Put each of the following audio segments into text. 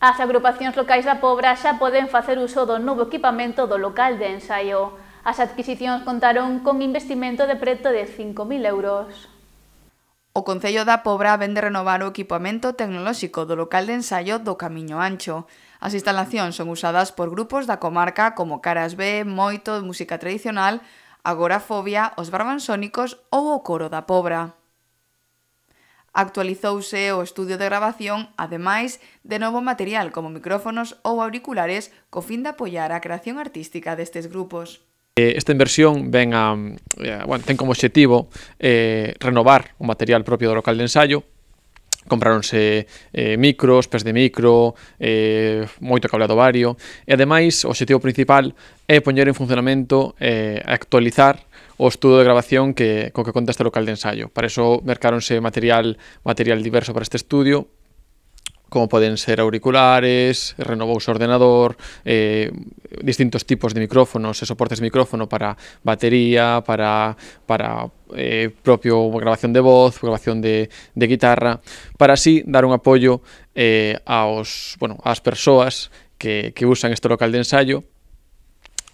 As agrupacións locais da Pobra xa poden facer uso do novo equipamento do local de ensaio. As adquisicións contaron con investimento de preto de 5.000 euros. O Concello da Pobra vende renovar o equipamento tecnolóxico do local de ensaio do Camiño Ancho. As instalacións son usadas por grupos da comarca como Caras B, Moito, Música Tradicional, Agorafobia, Os Barbansónicos ou o Coro da Pobra. Actualizouse o estudio de grabación, ademais, de novo material como micrófonos ou auriculares co fin de apoiar a creación artística destes grupos. Eh, esta inversión ven a, eh, bueno, ten como objetivo eh, renovar o material propio do local de ensayo, compráronse eh, micros, pés de micro, eh, moito cableado vario, e ademais o objetivo principal é poñer en funcionamento e eh, actualizar o estudo de grabación que co que conta este local de ensaio. Para iso mercaronse material material diverso para este estudio, como poden ser auriculares, renovou o ordenador, eh, distintos tipos de micrófonos e soportes de micrófono para batería, para, para eh, propio grabación de voz, grabación de, de guitarra, para así dar un apoio eh, aos, bueno, ás persoas que, que usan este local de ensaio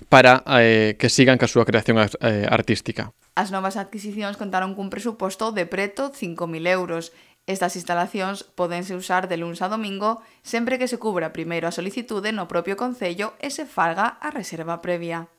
para eh, que sigan ca súa creación eh, artística. As novas adquisicións contaron cun presuposto de preto 5.000 euros. Estas instalacións podense usar de luns a domingo sempre que se cubra primeiro a solicitude no propio Concello e se falga a reserva previa.